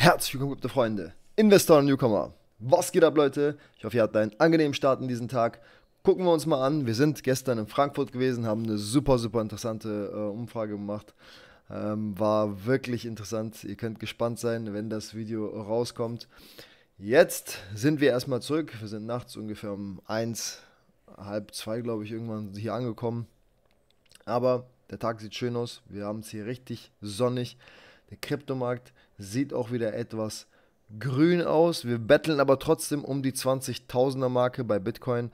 Herzlich willkommen, gute Freunde, Investoren und Newcomer. Was geht ab, Leute? Ich hoffe, ihr hattet einen angenehmen Start in diesen Tag. Gucken wir uns mal an. Wir sind gestern in Frankfurt gewesen, haben eine super, super interessante äh, Umfrage gemacht. Ähm, war wirklich interessant. Ihr könnt gespannt sein, wenn das Video rauskommt. Jetzt sind wir erstmal zurück. Wir sind nachts ungefähr um eins, halb zwei, glaube ich, irgendwann hier angekommen. Aber der Tag sieht schön aus. Wir haben es hier richtig sonnig. Der Kryptomarkt sieht auch wieder etwas grün aus. Wir betteln aber trotzdem um die 20.000er Marke bei Bitcoin.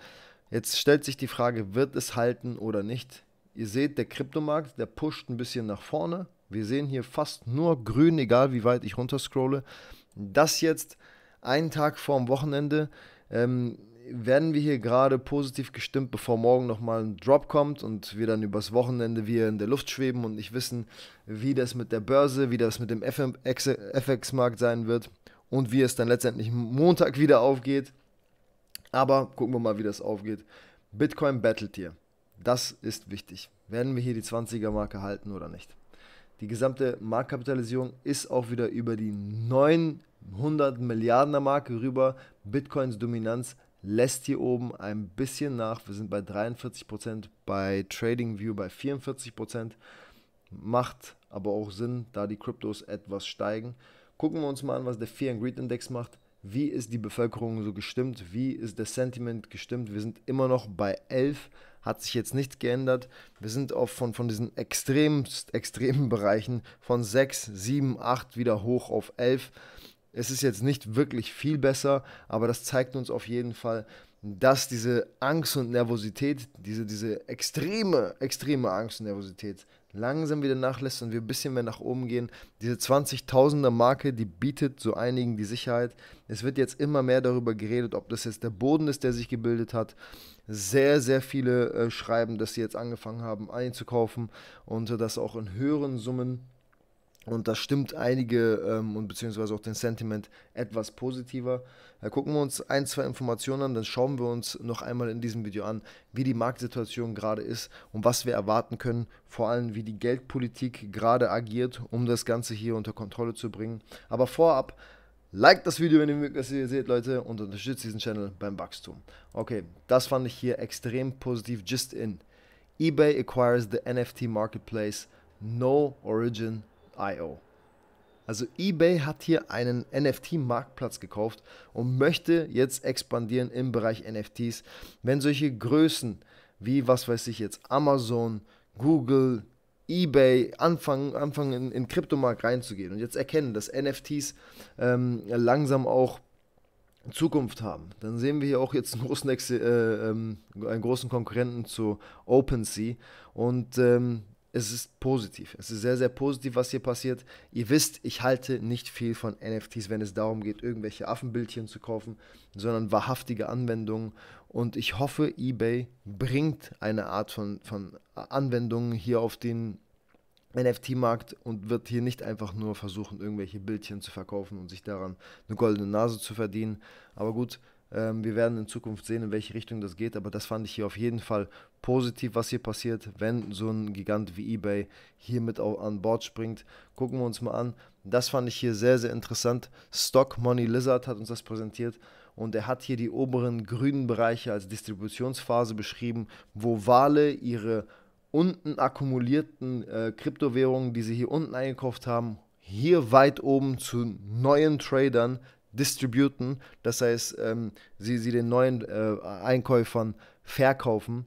Jetzt stellt sich die Frage, wird es halten oder nicht? Ihr seht, der Kryptomarkt, der pusht ein bisschen nach vorne. Wir sehen hier fast nur grün, egal wie weit ich runterscrolle. Das jetzt einen Tag vorm Wochenende. Ähm, werden wir hier gerade positiv gestimmt, bevor morgen nochmal ein Drop kommt und wir dann übers Wochenende wieder in der Luft schweben und nicht wissen, wie das mit der Börse, wie das mit dem FX-Markt sein wird und wie es dann letztendlich Montag wieder aufgeht. Aber gucken wir mal, wie das aufgeht. Bitcoin battlet hier. Das ist wichtig. Werden wir hier die 20er-Marke halten oder nicht? Die gesamte Marktkapitalisierung ist auch wieder über die 900 Milliarden Marke rüber. Bitcoins Dominanz lässt hier oben ein bisschen nach. Wir sind bei 43%, bei TradingView bei 44%. Macht aber auch Sinn, da die Kryptos etwas steigen. Gucken wir uns mal an, was der Fear and Greed Index macht. Wie ist die Bevölkerung so gestimmt? Wie ist das Sentiment gestimmt? Wir sind immer noch bei 11, hat sich jetzt nichts geändert. Wir sind auch von, von diesen extremst extremen Bereichen von 6, 7, 8 wieder hoch auf 11. Es ist jetzt nicht wirklich viel besser, aber das zeigt uns auf jeden Fall, dass diese Angst und Nervosität, diese, diese extreme, extreme Angst und Nervosität langsam wieder nachlässt und wir ein bisschen mehr nach oben gehen. Diese 20.000er Marke, die bietet so einigen die Sicherheit. Es wird jetzt immer mehr darüber geredet, ob das jetzt der Boden ist, der sich gebildet hat. Sehr, sehr viele äh, schreiben, dass sie jetzt angefangen haben einzukaufen und äh, das auch in höheren Summen und das stimmt einige ähm, und beziehungsweise auch den Sentiment etwas positiver. Da gucken wir uns ein, zwei Informationen an, dann schauen wir uns noch einmal in diesem Video an, wie die Marktsituation gerade ist und was wir erwarten können, vor allem wie die Geldpolitik gerade agiert, um das Ganze hier unter Kontrolle zu bringen. Aber vorab, Like das Video, wenn ihr mögt, dass ihr seht, Leute, und unterstützt diesen Channel beim Wachstum. Okay, das fand ich hier extrem positiv. Just in. eBay acquires the NFT marketplace No Origin IO. Also eBay hat hier einen NFT-Marktplatz gekauft und möchte jetzt expandieren im Bereich NFTs. Wenn solche Größen wie, was weiß ich jetzt, Amazon, Google, eBay anfangen, anfangen in, in Kryptomarkt reinzugehen und jetzt erkennen, dass NFTs ähm, langsam auch Zukunft haben, dann sehen wir hier auch jetzt einen großen, äh, ähm, einen großen Konkurrenten zu OpenSea und ähm, es ist positiv. Es ist sehr, sehr positiv, was hier passiert. Ihr wisst, ich halte nicht viel von NFTs, wenn es darum geht, irgendwelche Affenbildchen zu kaufen, sondern wahrhaftige Anwendungen. Und ich hoffe, eBay bringt eine Art von, von Anwendungen hier auf den NFT-Markt und wird hier nicht einfach nur versuchen, irgendwelche Bildchen zu verkaufen und sich daran eine goldene Nase zu verdienen. Aber gut, ähm, wir werden in Zukunft sehen, in welche Richtung das geht, aber das fand ich hier auf jeden Fall positiv, was hier passiert, wenn so ein Gigant wie eBay hier mit an Bord springt. Gucken wir uns mal an. Das fand ich hier sehr, sehr interessant. Stock Money Lizard hat uns das präsentiert und er hat hier die oberen grünen Bereiche als Distributionsphase beschrieben, wo Wale ihre unten akkumulierten äh, Kryptowährungen, die sie hier unten eingekauft haben, hier weit oben zu neuen Tradern distributen, das heißt, ähm, sie, sie den neuen äh, Einkäufern verkaufen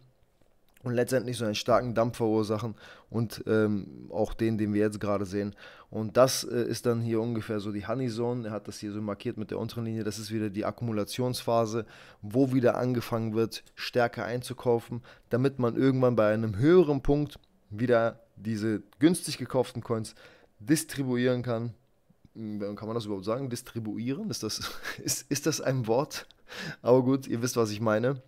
und letztendlich so einen starken Dampf verursachen und ähm, auch den, den wir jetzt gerade sehen. Und das äh, ist dann hier ungefähr so die Honey Zone. Er hat das hier so markiert mit der unteren Linie. Das ist wieder die Akkumulationsphase, wo wieder angefangen wird, stärker einzukaufen, damit man irgendwann bei einem höheren Punkt wieder diese günstig gekauften Coins distribuieren kann kann man das überhaupt sagen? Distribuieren? Ist das, ist, ist das ein Wort? Aber gut, ihr wisst, was ich meine.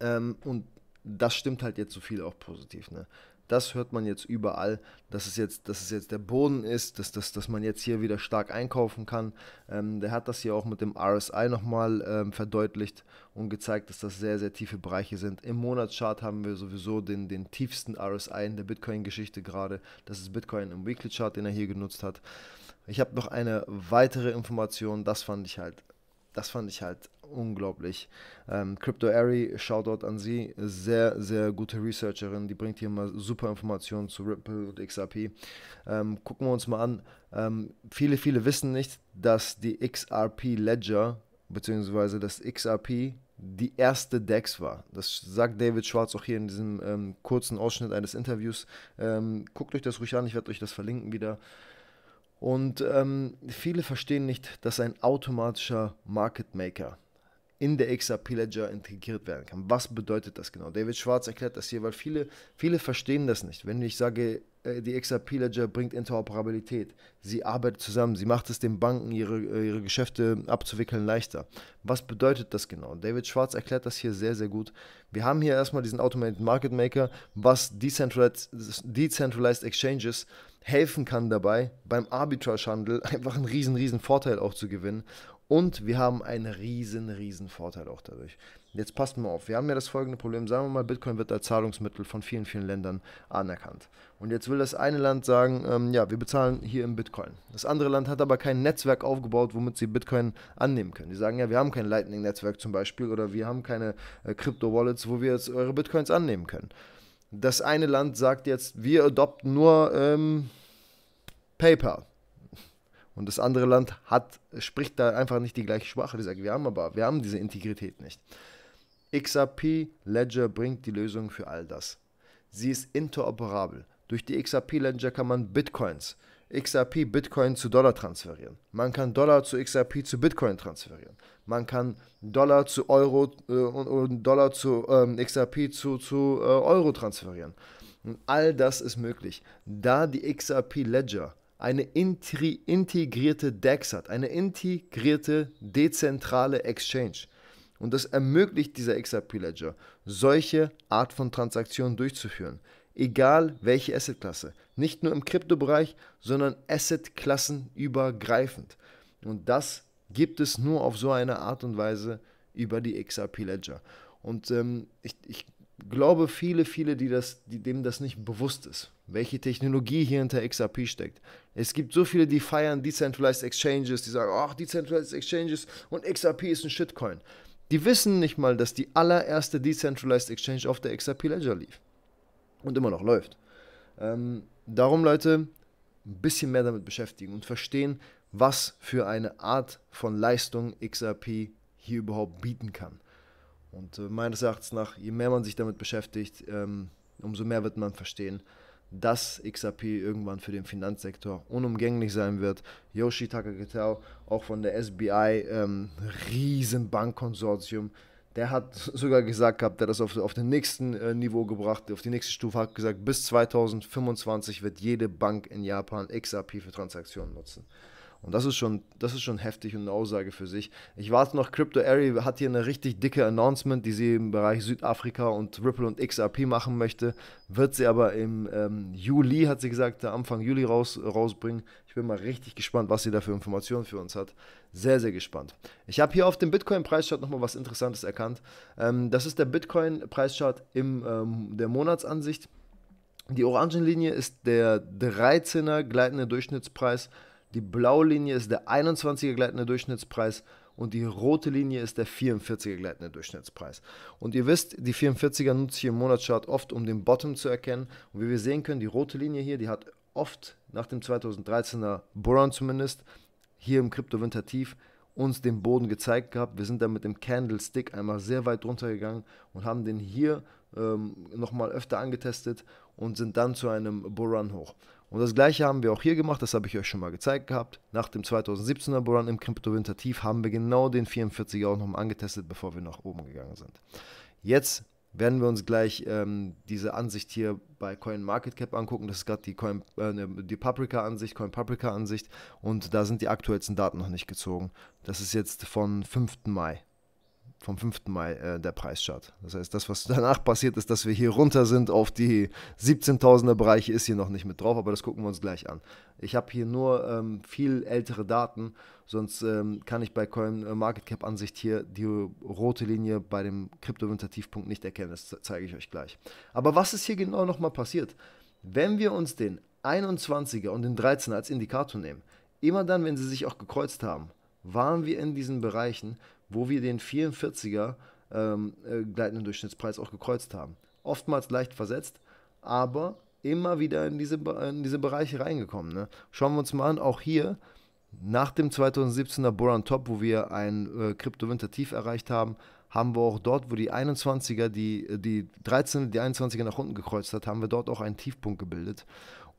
Ähm, und das stimmt halt jetzt so viel auch positiv. Ne? Das hört man jetzt überall, dass es jetzt, dass es jetzt der Boden ist, dass, dass, dass man jetzt hier wieder stark einkaufen kann. Ähm, der hat das hier auch mit dem RSI nochmal ähm, verdeutlicht und gezeigt, dass das sehr, sehr tiefe Bereiche sind. Im Monatschart haben wir sowieso den, den tiefsten RSI in der Bitcoin-Geschichte gerade. Das ist Bitcoin im Weekly-Chart, den er hier genutzt hat. Ich habe noch eine weitere Information, das fand ich halt, das fand ich halt unglaublich. Ähm, Crypto Ari, Shoutout an sie, sehr, sehr gute Researcherin, die bringt hier mal super Informationen zu Ripple und XRP. Ähm, gucken wir uns mal an. Ähm, viele, viele wissen nicht, dass die XRP Ledger, beziehungsweise das XRP, die erste DEX war. Das sagt David Schwarz auch hier in diesem ähm, kurzen Ausschnitt eines Interviews. Ähm, guckt euch das ruhig an, ich werde euch das verlinken wieder. Und ähm, viele verstehen nicht, dass ein automatischer Market Maker in der XRP Ledger integriert werden kann. Was bedeutet das genau? David Schwarz erklärt das hier, weil viele, viele verstehen das nicht. Wenn ich sage, äh, die XRP Ledger bringt Interoperabilität, sie arbeitet zusammen, sie macht es den Banken, ihre, äh, ihre Geschäfte abzuwickeln leichter. Was bedeutet das genau? David Schwarz erklärt das hier sehr, sehr gut. Wir haben hier erstmal diesen Automated Market Maker, was Decentralized, Decentralized Exchanges äh, helfen kann dabei, beim Arbitrage-Handel einfach einen riesen, riesen Vorteil auch zu gewinnen. Und wir haben einen riesen, riesen Vorteil auch dadurch. Jetzt passt mal auf, wir haben ja das folgende Problem. Sagen wir mal, Bitcoin wird als Zahlungsmittel von vielen, vielen Ländern anerkannt. Und jetzt will das eine Land sagen, ähm, ja, wir bezahlen hier in Bitcoin. Das andere Land hat aber kein Netzwerk aufgebaut, womit sie Bitcoin annehmen können. Die sagen, ja, wir haben kein Lightning-Netzwerk zum Beispiel oder wir haben keine äh, Crypto-Wallets, wo wir jetzt eure Bitcoins annehmen können das eine Land sagt jetzt, wir adopten nur ähm, PayPal. Und das andere Land hat, spricht da einfach nicht die gleiche Sprache. Die sagt, wir haben aber, wir haben diese Integrität nicht. XRP Ledger bringt die Lösung für all das. Sie ist interoperabel. Durch die XRP Ledger kann man Bitcoins, äh, XRP Bitcoin zu Dollar transferieren. Man kann Dollar zu XRP zu Bitcoin transferieren. Man kann Dollar zu Euro äh, und, und, Dollar zu ähm, XRP zu, zu äh, Euro transferieren. Und all das ist möglich, da die XRP Ledger eine intri- integrierte DEX hat, eine integrierte dezentrale Exchange. Und das ermöglicht dieser XRP Ledger, solche Art von Transaktionen durchzuführen egal welche Assetklasse. Nicht nur im Kryptobereich, sondern Assetklassen übergreifend. Und das gibt es nur auf so eine Art und Weise über die XRP Ledger. Und ähm, ich, ich glaube, viele, viele, die das, die, dem das nicht bewusst ist, welche Technologie hier hinter XRP steckt. Es gibt so viele, die feiern Decentralized Exchanges, die sagen, ach, Decentralized Exchanges und XRP ist ein Shitcoin. Die wissen nicht mal, dass die allererste Decentralized Exchange auf der XRP Ledger lief und immer noch läuft. Ähm, darum, Leute, ein bisschen mehr damit beschäftigen und verstehen, was für eine Art von Leistung XRP hier überhaupt bieten kann. Und äh, meines Erachtens nach, je mehr man sich damit beschäftigt, ähm, umso mehr wird man verstehen, dass XRP irgendwann für den Finanzsektor unumgänglich sein wird. Yoshi Takagetao, auch von der SBI, ähm, riesen Bankkonsortium, der hat sogar gesagt gehabt, der das auf, auf den nächsten äh, Niveau gebracht, auf die nächste Stufe hat gesagt, bis 2025 wird jede Bank in Japan XRP für Transaktionen nutzen. Und das ist schon, das ist schon heftig und eine Aussage für sich. Ich warte noch, Crypto Airy hat hier eine richtig dicke Announcement, die sie im Bereich Südafrika und Ripple und XRP machen möchte. Wird sie aber im ähm, Juli, hat sie gesagt, Anfang Juli raus, rausbringen. Ich bin mal richtig gespannt, was sie da für Informationen für uns hat. Sehr, sehr gespannt. Ich habe hier auf dem bitcoin preisschart nochmal was Interessantes erkannt. Ähm, das ist der bitcoin preisschart in ähm, der Monatsansicht. Die Orangenlinie ist der 13er gleitende Durchschnittspreis die blaue Linie ist der 21er gleitende Durchschnittspreis und die rote Linie ist der 44er gleitende Durchschnittspreis. Und ihr wisst, die 44er nutze ich im Monatschart oft, um den Bottom zu erkennen. Und wie wir sehen können, die rote Linie hier, die hat oft nach dem 2013er Boron zumindest, hier im Kryptowinter tief, uns den Boden gezeigt gehabt. Wir sind dann mit dem Candlestick einmal sehr weit runtergegangen und haben den hier ähm, nochmal öfter angetestet und sind dann zu einem Bullrun hoch. Und das gleiche haben wir auch hier gemacht, das habe ich euch schon mal gezeigt gehabt. Nach dem 2017er Bullrun im Crypto Winter Tief haben wir genau den 44er auch nochmal angetestet, bevor wir nach oben gegangen sind. Jetzt werden wir uns gleich ähm, diese Ansicht hier bei CoinMarketCap angucken. Das ist gerade die, äh, ne, die Paprika-Ansicht, CoinPaprika-Ansicht und da sind die aktuellsten Daten noch nicht gezogen. Das ist jetzt von 5. Mai vom 5. Mai äh, der Preisschart. Das heißt, das, was danach passiert ist, dass wir hier runter sind auf die 17.000er Bereiche, ist hier noch nicht mit drauf, aber das gucken wir uns gleich an. Ich habe hier nur ähm, viel ältere Daten, sonst ähm, kann ich bei Coin äh, Market Cap Ansicht hier die rote Linie bei dem Kryptowinter-Tiefpunkt nicht erkennen. Das zeige ich euch gleich. Aber was ist hier genau nochmal passiert? Wenn wir uns den 21er und den 13er als Indikator nehmen, immer dann, wenn sie sich auch gekreuzt haben, waren wir in diesen Bereichen, wo wir den 44er ähm, äh, gleitenden Durchschnittspreis auch gekreuzt haben. Oftmals leicht versetzt, aber immer wieder in diese, in diese Bereiche reingekommen. Ne? Schauen wir uns mal an, auch hier nach dem 2017er Boran Top, wo wir ein äh, krypto winter tief erreicht haben, haben wir auch dort, wo die 21er, die, die 13, die 21er nach unten gekreuzt hat, haben wir dort auch einen Tiefpunkt gebildet.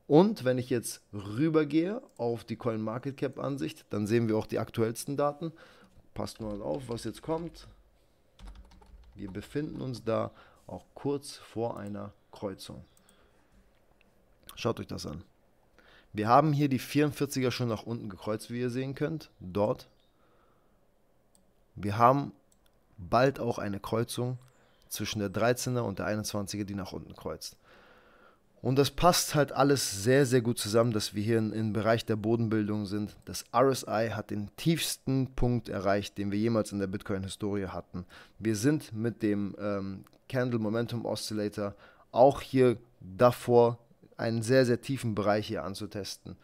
Und wenn ich jetzt rübergehe auf die Coin Market Cap Ansicht, dann sehen wir auch die aktuellsten Daten passt mal auf, was jetzt kommt. Wir befinden uns da auch kurz vor einer Kreuzung. Schaut euch das an. Wir haben hier die 44er schon nach unten gekreuzt, wie ihr sehen könnt. Dort. Wir haben bald auch eine Kreuzung zwischen der 13er und der 21er, die nach unten kreuzt. Und das passt halt alles sehr, sehr gut zusammen, dass wir hier im Bereich der Bodenbildung sind. Das RSI hat den tiefsten Punkt erreicht, den wir jemals in der Bitcoin-Historie hatten. Wir sind mit dem ähm, Candle Momentum Oscillator auch hier davor, einen sehr, sehr tiefen Bereich hier anzutesten.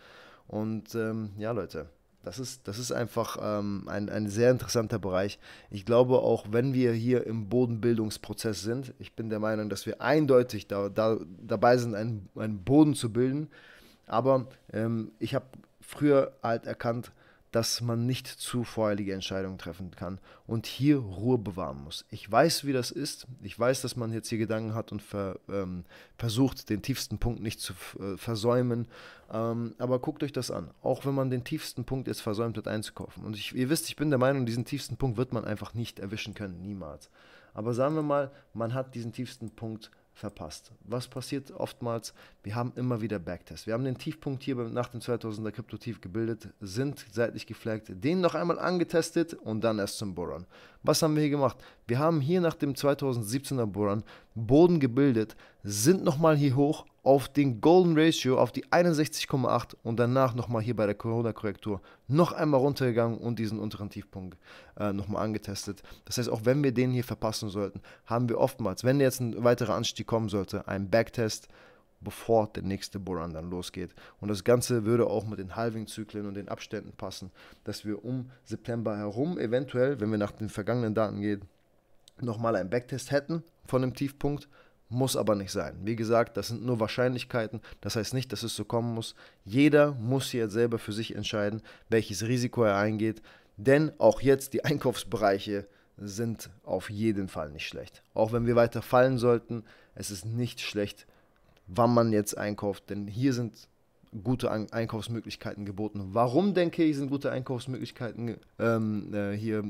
Und ähm, ja, Leute, das ist, das ist einfach ähm, ein, ein sehr interessanter Bereich. Ich glaube, auch wenn wir hier im Bodenbildungsprozess sind, ich bin der Meinung, dass wir eindeutig da, da, dabei sind, einen, einen Boden zu bilden. Aber ähm, ich habe früher halt erkannt, dass man nicht zu voreilige Entscheidungen treffen kann und hier Ruhe bewahren muss. Ich weiß, wie das ist. Ich weiß, dass man jetzt hier Gedanken hat und ver, ähm, versucht, den tiefsten Punkt nicht zu äh, versäumen. Ähm, aber guckt euch das an. Auch wenn man den tiefsten Punkt jetzt versäumt hat einzukaufen. Und ich, ihr wisst, ich bin der Meinung, diesen tiefsten Punkt wird man einfach nicht erwischen können. Niemals. Aber sagen wir mal, man hat diesen tiefsten Punkt verpasst. Was passiert oftmals? Wir haben immer wieder Backtests. Wir haben den Tiefpunkt hier nach dem 2000er Krypto-Tief gebildet, sind seitlich geflaggt, den noch einmal angetestet und dann erst zum Boron. Was haben wir hier gemacht? Wir haben hier nach dem 2017er Boron Boden gebildet, sind nochmal hier hoch auf den Golden Ratio, auf die 61,8 und danach nochmal hier bei der Corona-Korrektur noch einmal runtergegangen und diesen unteren Tiefpunkt äh, nochmal angetestet. Das heißt, auch wenn wir den hier verpassen sollten, haben wir oftmals, wenn jetzt ein weiterer Anstieg kommen sollte, einen Backtest, bevor der nächste Boran dann losgeht. Und das Ganze würde auch mit den Halving-Zyklen und den Abständen passen, dass wir um September herum eventuell, wenn wir nach den vergangenen Daten gehen, nochmal einen Backtest hätten von dem Tiefpunkt, muss aber nicht sein. Wie gesagt, das sind nur Wahrscheinlichkeiten, das heißt nicht, dass es so kommen muss. Jeder muss jetzt selber für sich entscheiden, welches Risiko er eingeht, denn auch jetzt die Einkaufsbereiche sind auf jeden Fall nicht schlecht. Auch wenn wir weiter fallen sollten, es ist nicht schlecht, wann man jetzt einkauft, denn hier sind gute Einkaufsmöglichkeiten geboten. Warum denke ich, sind gute Einkaufsmöglichkeiten ähm, äh, hier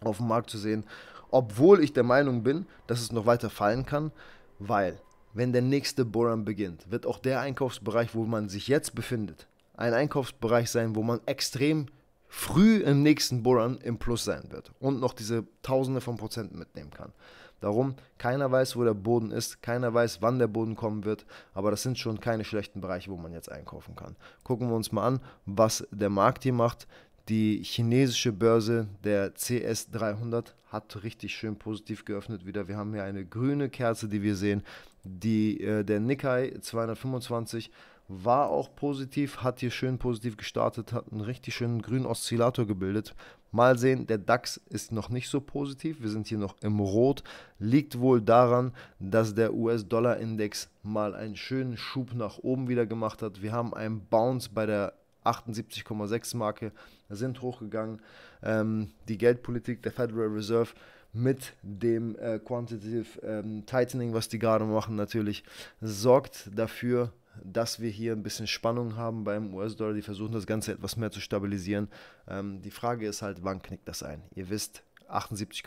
auf dem Markt zu sehen? obwohl ich der Meinung bin, dass es noch weiter fallen kann, weil wenn der nächste Boran beginnt, wird auch der Einkaufsbereich, wo man sich jetzt befindet, ein Einkaufsbereich sein, wo man extrem früh im nächsten Boran im Plus sein wird und noch diese Tausende von Prozenten mitnehmen kann. Darum, keiner weiß, wo der Boden ist, keiner weiß, wann der Boden kommen wird, aber das sind schon keine schlechten Bereiche, wo man jetzt einkaufen kann. Gucken wir uns mal an, was der Markt hier macht. Die chinesische Börse, der CS300, hat richtig schön positiv geöffnet wieder. Wir haben hier eine grüne Kerze, die wir sehen. Die, äh, der Nikkei 225 war auch positiv, hat hier schön positiv gestartet, hat einen richtig schönen grünen Oszillator gebildet. Mal sehen, der DAX ist noch nicht so positiv. Wir sind hier noch im Rot. Liegt wohl daran, dass der US-Dollar-Index mal einen schönen Schub nach oben wieder gemacht hat. Wir haben einen Bounce bei der 78,6 Marke sind hochgegangen. Ähm, die Geldpolitik der Federal Reserve mit dem äh, Quantitative ähm, Tightening, was die gerade machen, natürlich sorgt dafür, dass wir hier ein bisschen Spannung haben beim US-Dollar. Die versuchen das Ganze etwas mehr zu stabilisieren. Ähm, die Frage ist halt, wann knickt das ein? Ihr wisst, 78,6,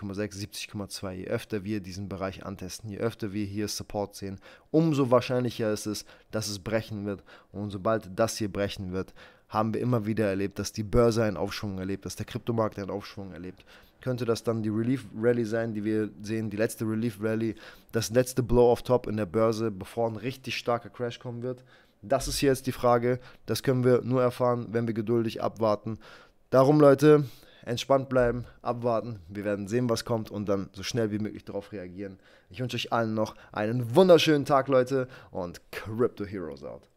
70,2. Je öfter wir diesen Bereich antesten, je öfter wir hier Support sehen, umso wahrscheinlicher ist es, dass es brechen wird. Und sobald das hier brechen wird, haben wir immer wieder erlebt, dass die Börse einen Aufschwung erlebt, dass der Kryptomarkt einen Aufschwung erlebt. Könnte das dann die Relief Rally sein, die wir sehen, die letzte Relief Rally, das letzte Blow of Top in der Börse, bevor ein richtig starker Crash kommen wird? Das ist hier jetzt die Frage. Das können wir nur erfahren, wenn wir geduldig abwarten. Darum, Leute, entspannt bleiben, abwarten. Wir werden sehen, was kommt und dann so schnell wie möglich darauf reagieren. Ich wünsche euch allen noch einen wunderschönen Tag, Leute, und Crypto Heroes out.